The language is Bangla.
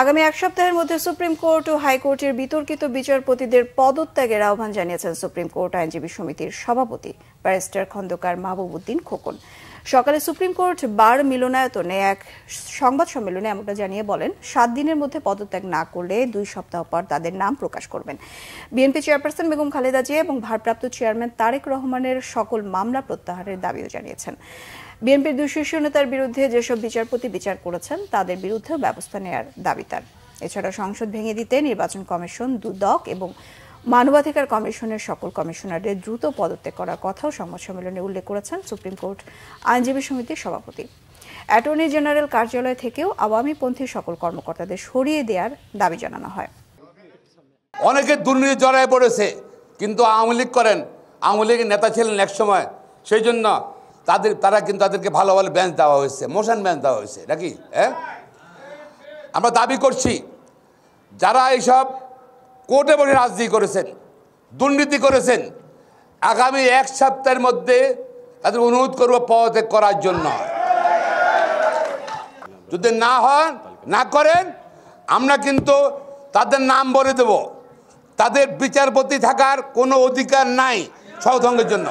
আগামী এক সপ্তাহের মধ্যে সুপ্রিম কোর্ট ও হাইকোর্টের বিতর্কিত বিচারপতিদের পদত্যাগের আহ্বান জানিয়েছেন সুপ্রিম কোর্ট আইনজীবী সমিতির সভাপতি ব্যারিস্টার খন্দকার মাহবুব উদ্দিন খোকন সকালে সুপ্রিম কোর্ট বার মিলনায়তনে এক সংবাদ সম্মেলনে এমনটা জানিয়ে বলেন সাত দিনের মধ্যে পদত্যাগ না করলে দুই সপ্তাহ পর তাদের নাম প্রকাশ করবেন বিএনপি চেয়ারপারসন বেগম খালেদা জিয়া এবং ভারপ্রাপ্ত চেয়ারম্যান তারেক রহমানের সকল মামলা প্রত্যাহারের দাবিও জানিয়েছেন বিএনপির দুই শীর্ষ নেতার বিরুদ্ধে যেসব বিচারপতি বিচার করেছেন তাদের বিরুদ্ধেও ব্যবস্থা নেয়ার দাবি তার এছাড়া সংসদ ভেঙে দিতে নির্বাচন কমিশন দুদক এবং মানবাধিকার কমিশনের সকল কমিশনারদের দ্রুত পদত্যাগ করার কথাও সংবাদ সম্মেলনে উল্লেখ করেছেন সুপ্রিম কোর্ট আইনজীবী সমিতির সভাপতি অ্যাটর্নি জেনারেল কার্যালয় থেকেও আওয়ামীপন্থী সকল কর্মকর্তাদের সরিয়ে দেওয়ার দাবি জানানো হয় অনেকে দুর্নীতি জড়ায় পড়েছে কিন্তু আওয়ামী লীগ করেন আওয়ামী লীগের নেতা ছিলেন এক সময় সেই জন্য তাদের তারা কিন্তু তাদেরকে ভালো ভালো ব্যাঞ্চ দেওয়া হয়েছে মোশন ব্যাঞ্চ দেওয়া হয়েছে নাকি হ্যাঁ আমরা দাবি করছি যারা এইসব কোর্টে বসে রাজনীতি করেছেন দুর্নীতি করেছেন আগামী এক সপ্তাহের মধ্যে তাদের অনুরোধ করব পদত্যাগ করার জন্য যদি না হন না করেন আমরা কিন্তু তাদের নাম বলে দেব তাদের বিচারপতি থাকার কোনো অধিকার নাই সংঘের জন্য